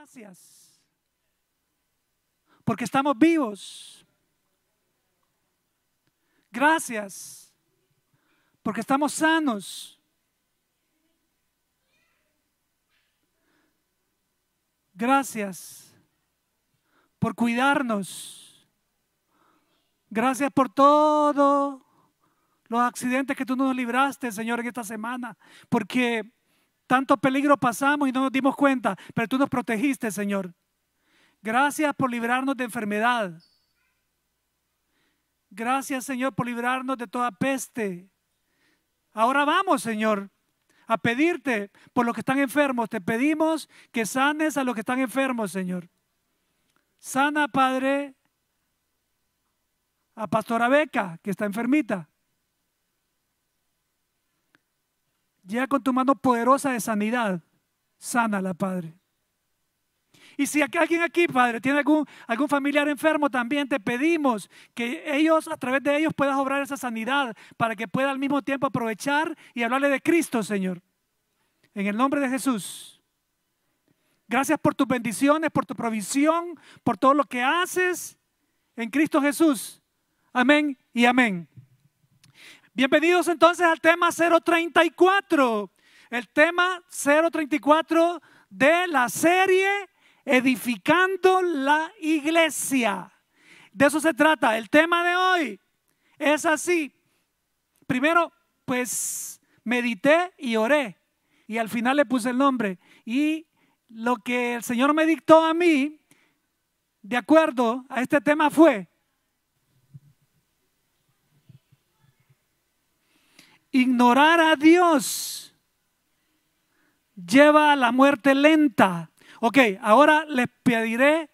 gracias. Porque estamos vivos. Gracias. Porque estamos sanos. Gracias por cuidarnos. Gracias por todos los accidentes que tú nos libraste, Señor, en esta semana. Porque tanto peligro pasamos y no nos dimos cuenta, pero tú nos protegiste, Señor. Gracias por librarnos de enfermedad. Gracias, Señor, por librarnos de toda peste. Ahora vamos, Señor, a pedirte por los que están enfermos. Te pedimos que sanes a los que están enfermos, Señor. Sana, Padre, a Pastora Beca, que está enfermita. Llega con tu mano poderosa de sanidad. Sánala, Padre. Y si alguien aquí, Padre, tiene algún, algún familiar enfermo, también te pedimos que ellos, a través de ellos, puedas obrar esa sanidad para que pueda al mismo tiempo aprovechar y hablarle de Cristo, Señor. En el nombre de Jesús. Gracias por tus bendiciones, por tu provisión, por todo lo que haces en Cristo Jesús. Amén y amén. Bienvenidos entonces al tema 034, el tema 034 de la serie Edificando la Iglesia. De eso se trata. El tema de hoy es así. Primero, pues medité y oré. Y al final le puse el nombre. Y lo que el Señor me dictó a mí, de acuerdo a este tema, fue Ignorar a Dios lleva a la muerte lenta. Ok, ahora les pediré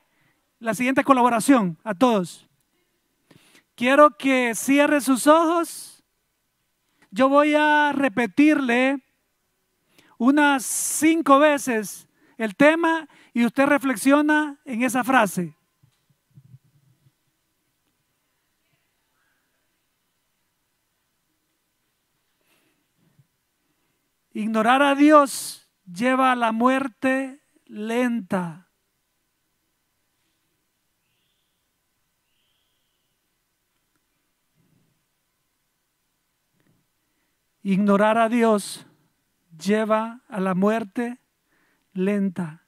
la siguiente colaboración a todos. Quiero que cierre sus ojos. Yo voy a repetirle unas cinco veces el tema y usted reflexiona en esa frase. Ignorar a Dios lleva a la muerte lenta. Ignorar a Dios lleva a la muerte lenta.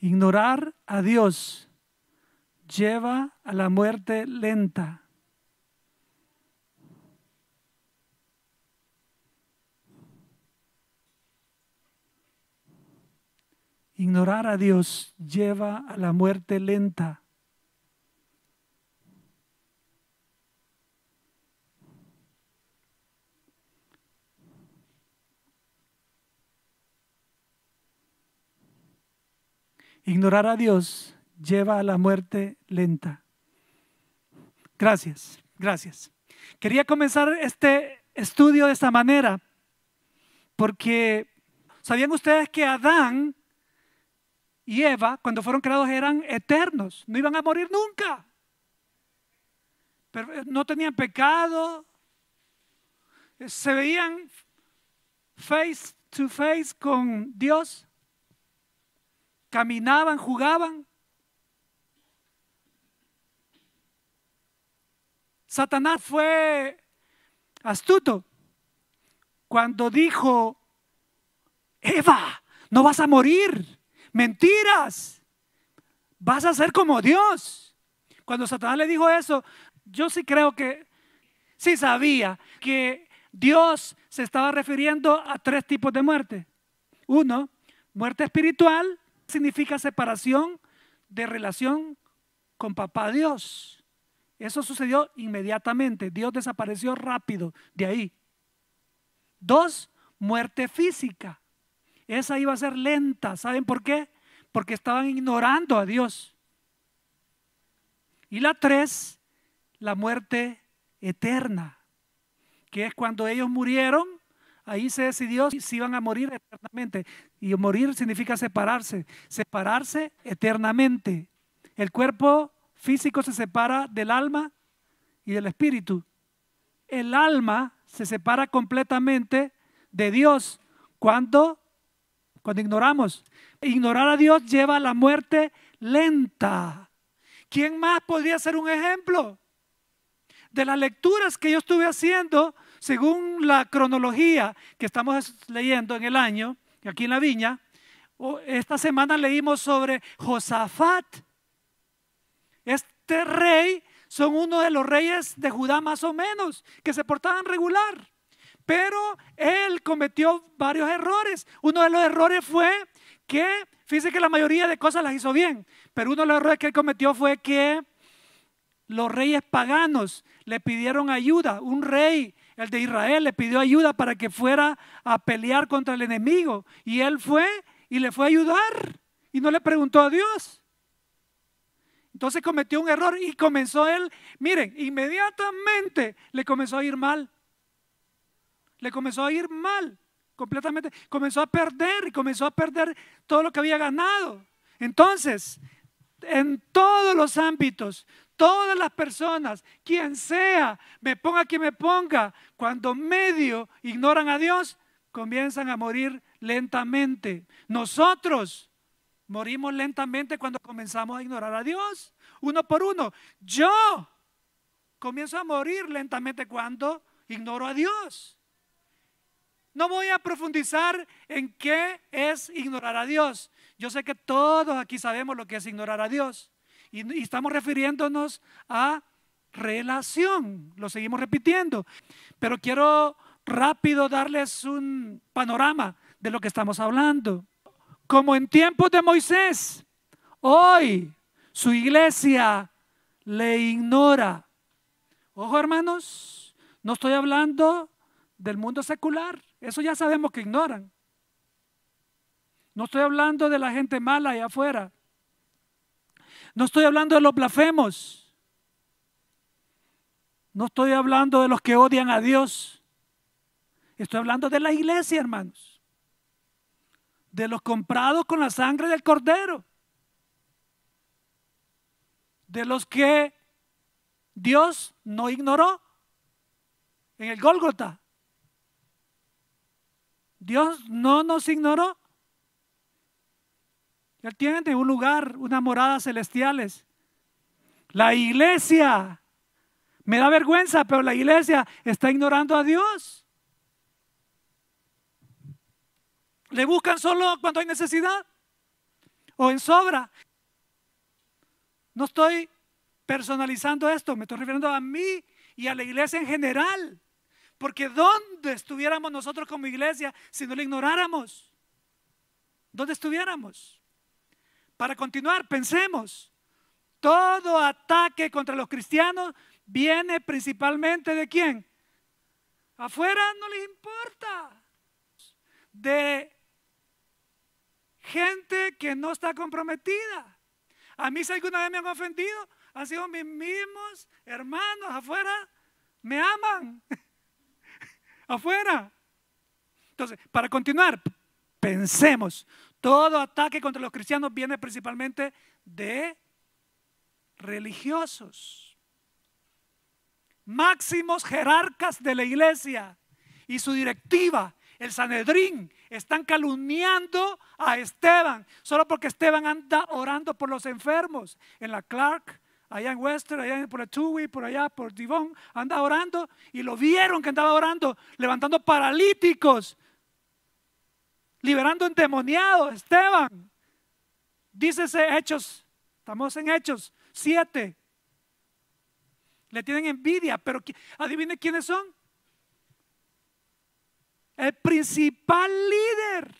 Ignorar a Dios lleva a la muerte lenta. Ignorar a Dios lleva a la muerte lenta. Ignorar a Dios lleva a la muerte lenta. Gracias, gracias. Quería comenzar este estudio de esta manera, porque ¿sabían ustedes que Adán y Eva, cuando fueron creados, eran eternos, no iban a morir nunca? Pero eh, no tenían pecado, eh, se veían face to face con Dios, caminaban, jugaban. Satanás fue astuto cuando dijo, Eva, no vas a morir, mentiras, vas a ser como Dios. Cuando Satanás le dijo eso, yo sí creo que sí sabía que Dios se estaba refiriendo a tres tipos de muerte. Uno, muerte espiritual significa separación de relación con papá Dios. Eso sucedió inmediatamente. Dios desapareció rápido de ahí. Dos, muerte física. Esa iba a ser lenta. ¿Saben por qué? Porque estaban ignorando a Dios. Y la tres, la muerte eterna, que es cuando ellos murieron, ahí se decidió si iban a morir eternamente. Y morir significa separarse, separarse eternamente. El cuerpo físico se separa del alma y del espíritu. El alma se separa completamente de Dios cuando cuando ignoramos. Ignorar a Dios lleva a la muerte lenta. ¿Quién más podría ser un ejemplo? De las lecturas que yo estuve haciendo, según la cronología que estamos leyendo en el año, aquí en la viña, esta semana leímos sobre Josafat, este rey son uno de los reyes de Judá más o menos, que se portaban regular. Pero él cometió varios errores. Uno de los errores fue que, fíjense que la mayoría de cosas las hizo bien, pero uno de los errores que él cometió fue que los reyes paganos le pidieron ayuda. Un rey, el de Israel, le pidió ayuda para que fuera a pelear contra el enemigo. Y él fue y le fue a ayudar y no le preguntó a Dios. Entonces cometió un error y comenzó él, miren, inmediatamente le comenzó a ir mal. Le comenzó a ir mal completamente. Comenzó a perder y comenzó a perder todo lo que había ganado. Entonces, en todos los ámbitos, todas las personas, quien sea, me ponga quien me ponga, cuando medio ignoran a Dios, comienzan a morir lentamente. Nosotros Morimos lentamente cuando comenzamos a ignorar a Dios, uno por uno. Yo comienzo a morir lentamente cuando ignoro a Dios. No voy a profundizar en qué es ignorar a Dios. Yo sé que todos aquí sabemos lo que es ignorar a Dios. Y, estamos refiriéndonos a relación. Lo seguimos repitiendo. Pero quiero rápido darles un panorama de lo que estamos hablando como en tiempos de Moisés. Hoy su iglesia le ignora. Ojo hermanos, no estoy hablando del mundo secular, eso ya sabemos que ignoran. No estoy hablando de la gente mala allá afuera. No estoy hablando de los blasfemos. No estoy hablando de los que odian a Dios. Estoy hablando de la iglesia, hermanos de los comprados con la sangre del cordero, de los que Dios no ignoró en el Gólgota. Dios no nos ignoró. Él tiene un lugar, unas moradas celestiales. La iglesia, me da vergüenza, pero la iglesia está ignorando a Dios. ¿Le buscan solo cuando hay necesidad? ¿O en sobra? No estoy personalizando esto, me estoy refiriendo a mí y a la iglesia en general. Porque ¿dónde estuviéramos nosotros como iglesia si no la ignoráramos? ¿Dónde estuviéramos? Para continuar, pensemos, todo ataque contra los cristianos viene principalmente de quién? Afuera no les importa. De gente que no está comprometida. A mí si alguna vez me han ofendido, han sido mis mismos hermanos afuera, me aman. afuera. Entonces, para continuar, pensemos, todo ataque contra los cristianos viene principalmente de religiosos, máximos jerarcas de la iglesia y su directiva, el Sanedrín, están calumniando a Esteban, solo porque Esteban anda orando por los enfermos en la Clark, allá en Western, allá por Tui, por allá por Divon, anda orando y lo vieron que andaba orando, levantando paralíticos, liberando endemoniados, Esteban. Dícese Hechos, estamos en Hechos 7. Le tienen envidia, pero adivine quiénes son el principal líder,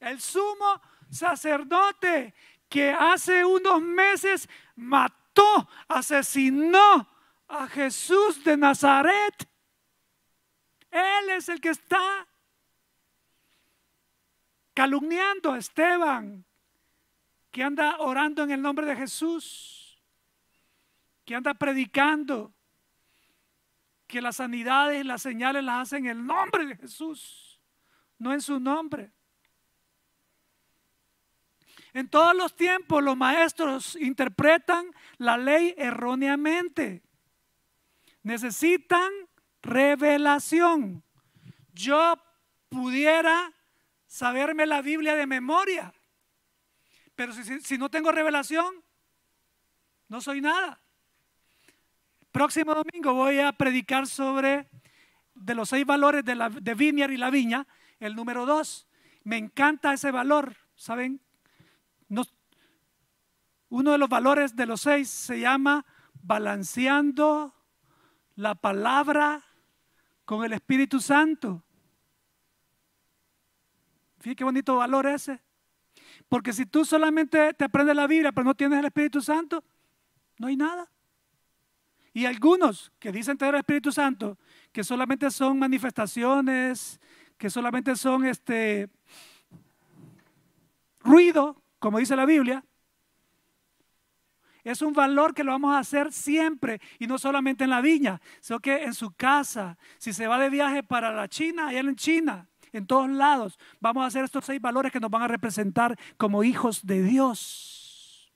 el sumo sacerdote que hace unos meses mató, asesinó a Jesús de Nazaret. Él es el que está calumniando a Esteban, que anda orando en el nombre de Jesús, que anda predicando que las sanidades, y las señales las hacen en el nombre de Jesús, no en su nombre. En todos los tiempos los maestros interpretan la ley erróneamente. Necesitan revelación. Yo pudiera saberme la Biblia de memoria, pero si, si no tengo revelación, no soy nada. Próximo domingo voy a predicar sobre de los seis valores de, la, de y la viña, el número dos. Me encanta ese valor, ¿saben? uno de los valores de los seis se llama balanceando la palabra con el Espíritu Santo. Fíjense qué bonito valor ese. Porque si tú solamente te aprendes la Biblia pero no tienes el Espíritu Santo, no hay nada. Y algunos que dicen tener el Espíritu Santo, que solamente son manifestaciones, que solamente son este ruido, como dice la Biblia, es un valor que lo vamos a hacer siempre y no solamente en la viña, sino que en su casa, si se va de viaje para la China, allá en China, en todos lados, vamos a hacer estos seis valores que nos van a representar como hijos de Dios.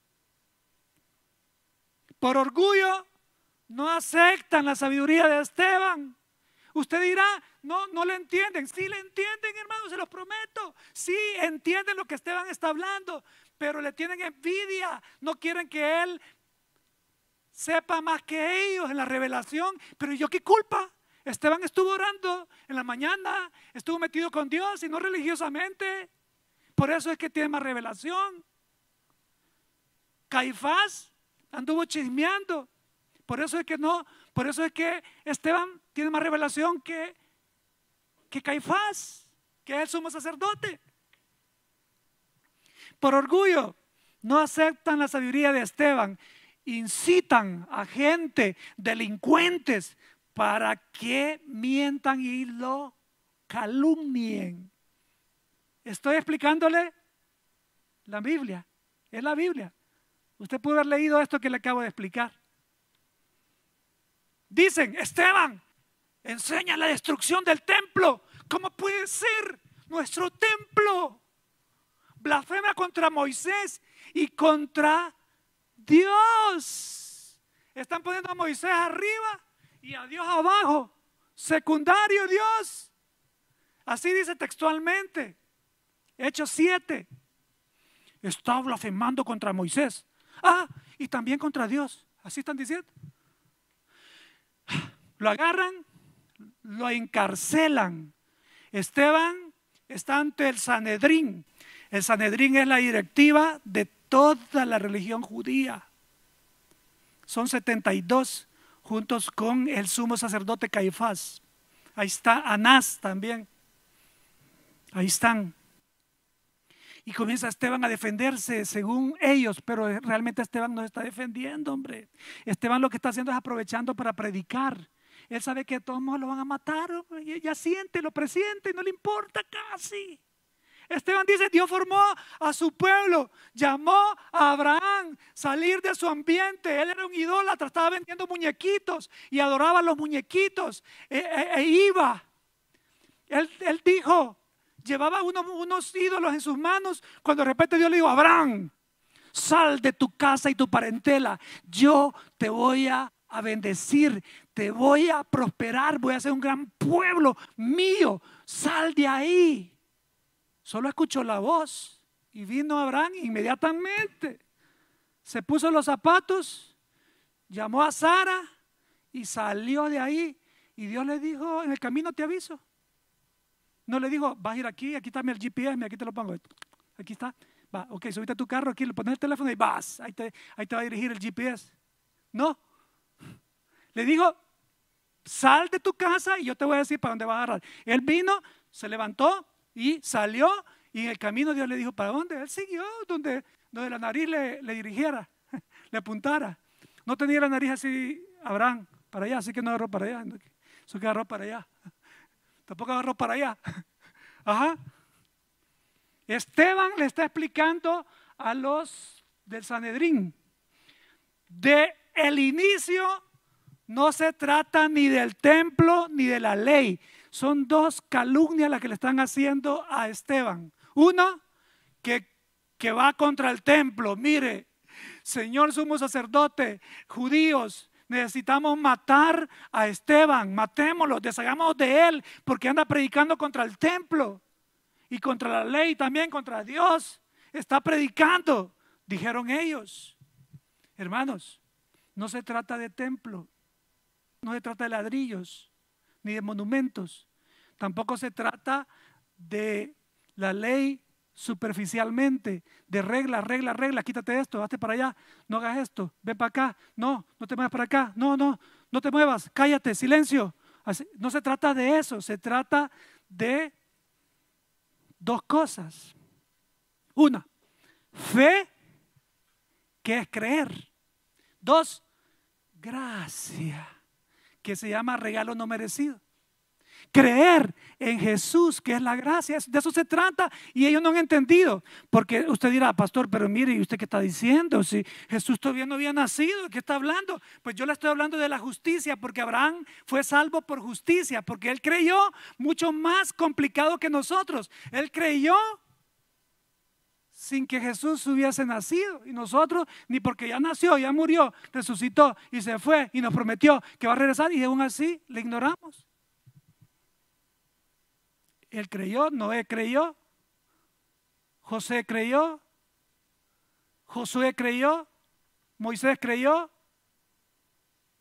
Por orgullo no aceptan la sabiduría de Esteban. Usted dirá, no, no le entienden. Sí le entienden, hermano, se los prometo. Sí entienden lo que Esteban está hablando, pero le tienen envidia. No quieren que él sepa más que ellos en la revelación. Pero yo qué culpa. Esteban estuvo orando en la mañana, estuvo metido con Dios y no religiosamente. Por eso es que tiene más revelación. Caifás anduvo chismeando. Por eso es que no, por eso es que Esteban tiene más revelación que, que Caifás, que es el sumo sacerdote. Por orgullo, no aceptan la sabiduría de Esteban, incitan a gente, delincuentes, para que mientan y lo calumnien. Estoy explicándole la Biblia, es la Biblia. Usted puede haber leído esto que le acabo de explicar. Dicen, Esteban, enseña la destrucción del templo. ¿Cómo puede ser nuestro templo? Blasfema contra Moisés y contra Dios. Están poniendo a Moisés arriba y a Dios abajo. Secundario Dios. Así dice textualmente. Hechos 7. Está blasfemando contra Moisés. Ah, y también contra Dios. Así están diciendo. Lo agarran, lo encarcelan. Esteban está ante el Sanedrín. El Sanedrín es la directiva de toda la religión judía. Son 72 juntos con el sumo sacerdote Caifás. Ahí está Anás también. Ahí están. Y comienza Esteban a defenderse según ellos, pero eh, realmente Esteban no está defendiendo, hombre. Esteban lo que está haciendo es aprovechando para predicar. Él sabe que de todos modos lo van a matar, ya siente, lo presiente, no le importa casi. Esteban dice, Dios formó a su pueblo, llamó a Abraham salir de su ambiente. Él era un idólatra, estaba vendiendo muñequitos y adoraba a los muñequitos e, e, e iba. él dijo, llevaba unos ídolos en sus manos, cuando de repente Dios le dijo, Abraham, sal de tu casa y tu parentela, yo te voy a, a bendecir, te voy a prosperar, voy a ser un gran pueblo mío, sal de ahí. Solo escuchó la voz y vino Abraham inmediatamente. Se puso los zapatos, llamó a Sara y salió de ahí. Y Dios le dijo, en el camino te aviso. No le dijo, vas a ir aquí, aquí está el GPS, aquí te lo pongo. Aquí está. Va, ok, subiste a tu carro aquí, le pones el teléfono y vas. Ahí te, va a dirigir el GPS. No. Le dijo, sal de tu casa y yo te voy a decir para dónde vas a agarrar. Él vino, se levantó y salió y en el camino Dios le dijo, ¿para dónde? Él siguió donde, la nariz le, dirigiera, le apuntara. No tenía la nariz así, Abraham, para allá, así que no agarró para allá, eso que agarró para allá tampoco agarró para allá. Ajá. Esteban le está explicando a los del Sanedrín. De el inicio no se trata ni del templo ni de la ley. Son dos calumnias las que le están haciendo a Esteban. Uno, que, que va contra el templo. Mire, Señor sumo sacerdote, judíos, Necesitamos matar a Esteban, matémoslo, deshagamos de él, porque anda predicando contra el templo y contra la ley, también contra Dios. Está predicando, dijeron ellos. Hermanos, no se trata de templo, no se trata de ladrillos, ni de monumentos, tampoco se trata de la ley superficialmente, de regla, regla, regla, quítate esto, hazte para allá, no hagas esto, ven para acá, no, no te muevas para acá, no, no, no te muevas, cállate, silencio. no se trata de eso, se trata de dos cosas. Una, fe, que es creer. Dos, gracia, que se llama regalo no merecido. Creer en Jesús, que es la gracia, de eso se trata. Y ellos no han entendido, porque usted dirá, pastor, pero mire, ¿y usted qué está diciendo? Si Jesús todavía no había nacido, ¿qué está hablando? Pues yo le estoy hablando de la justicia, porque Abraham fue salvo por justicia, porque él creyó mucho más complicado que nosotros. Él creyó sin que Jesús hubiese nacido. Y nosotros, ni porque ya nació, ya murió, resucitó y se fue y nos prometió que va a regresar y aún así le ignoramos. Él creyó, Noé creyó, José creyó, Josué creyó, Moisés creyó,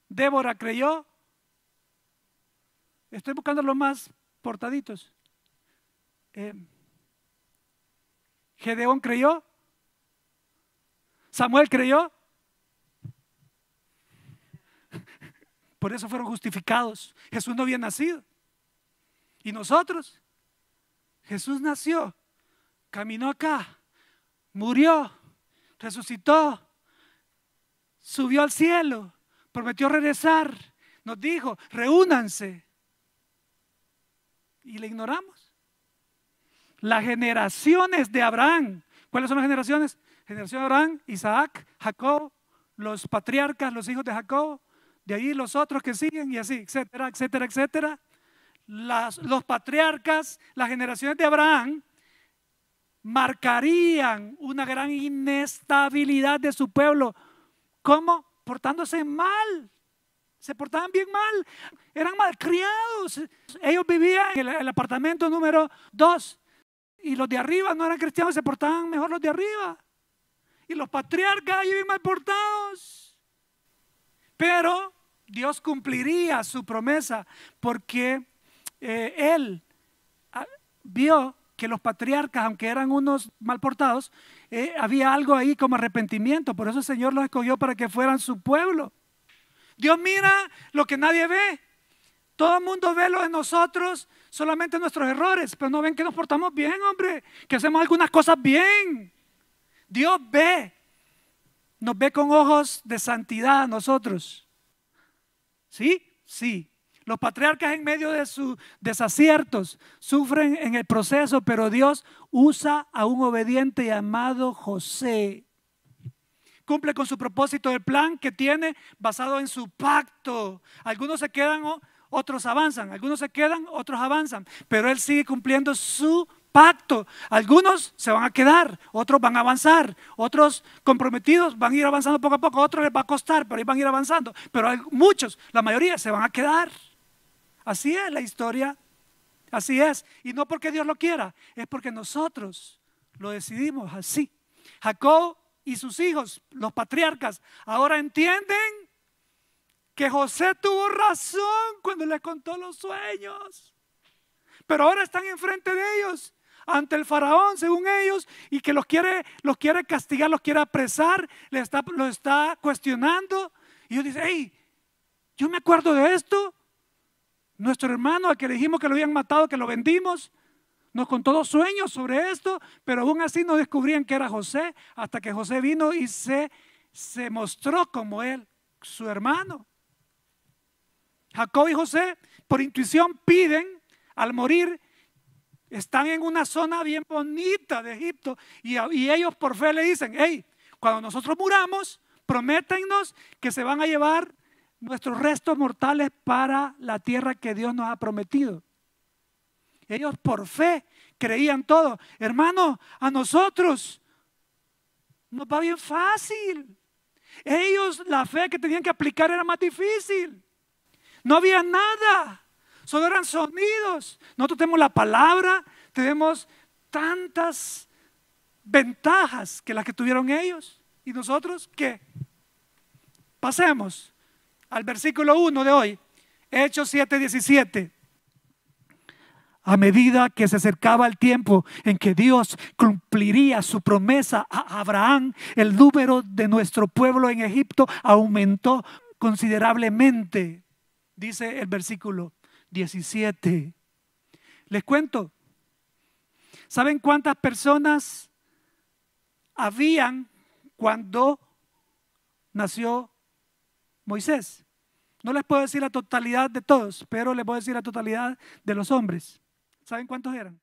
Débora creyó. Estoy buscando los más portaditos. Em, Gedeón creyó, Samuel creyó. Por eso fueron justificados. Jesús no había nacido. ¿Y nosotros? Jesús nació, caminó acá, murió, resucitó, subió al cielo, prometió regresar, nos dijo, reúnanse. Y le ignoramos. Las generaciones de Abraham, ¿cuáles son las generaciones? Generación de Abraham, Isaac, Jacob, los patriarcas, los hijos de Jacob, de ahí los otros que siguen y así, etcétera, etcétera, etcétera los patriarcas, las generaciones de Abraham, marcarían una gran inestabilidad de su pueblo. ¿Cómo? Portándose mal. Se portaban bien mal. Eran malcriados. Ellos vivían en el, apartamento número 2. Y los de arriba no eran cristianos, se portaban mejor los de arriba. Y los patriarcas vivían mal portados. Pero Dios cumpliría su promesa porque eh, él ah, vio que los patriarcas, aunque eran unos mal portados, eh, había algo ahí como arrepentimiento. Por eso el Señor los escogió para que fueran su pueblo. Dios mira lo que nadie ve. Todo el mundo ve lo de nosotros, solamente nuestros errores, pero no ven que nos portamos bien, hombre, que hacemos algunas cosas bien. Dios ve, nos ve con ojos de santidad a nosotros. ¿Sí? Sí. Los patriarcas en medio de sus desaciertos sufren en el proceso, pero Dios usa a un obediente llamado José. Cumple con su propósito el plan que tiene basado en su pacto. Algunos se quedan, otros avanzan. Algunos se quedan, otros avanzan. Pero él sigue cumpliendo su pacto. Algunos se van a quedar, otros van a avanzar, otros comprometidos van a ir avanzando poco a poco, otros les va a costar, pero ahí van a ir avanzando. Pero hay muchos, la mayoría, se van a quedar. Así es la historia. Así es. Y no porque Dios lo quiera, es porque nosotros lo decidimos así. Jacob y sus hijos, los patriarcas, ahora entienden que José tuvo razón cuando le contó los sueños. Pero ahora están enfrente de ellos, ante el faraón, según ellos, y que los quiere, los quiere castigar, los quiere apresar, Los está, está cuestionando. Y ellos dicen, hey, yo me acuerdo de esto, nuestro hermano, al que le dijimos que lo habían matado, que lo vendimos, nos contó dos sueños sobre esto, pero aún así no descubrían que era José, hasta que José vino y se, se mostró como él, su hermano. Jacob y José, por intuición, piden al morir, están en una zona bien bonita de Egipto, y, ellos por fe le dicen, hey, cuando nosotros muramos, prométennos que se van a llevar nuestros restos mortales para la tierra que Dios nos ha prometido. Ellos por fe creían todo. Hermano, a nosotros nos va bien fácil. Ellos la fe que tenían que aplicar era más difícil. No había nada, solo eran sonidos. Nosotros tenemos la palabra, tenemos tantas ventajas que las que tuvieron ellos. ¿Y nosotros que Pasemos al versículo 1 de hoy, Hechos 7, 17. A medida que se acercaba el tiempo en que Dios cumpliría su promesa a Abraham, el número de nuestro pueblo en Egipto aumentó considerablemente, dice el versículo 17. Les cuento, ¿saben cuántas personas habían cuando nació Moisés? No les puedo decir la totalidad de todos, pero les puedo decir la totalidad de los hombres. ¿Saben cuántos eran?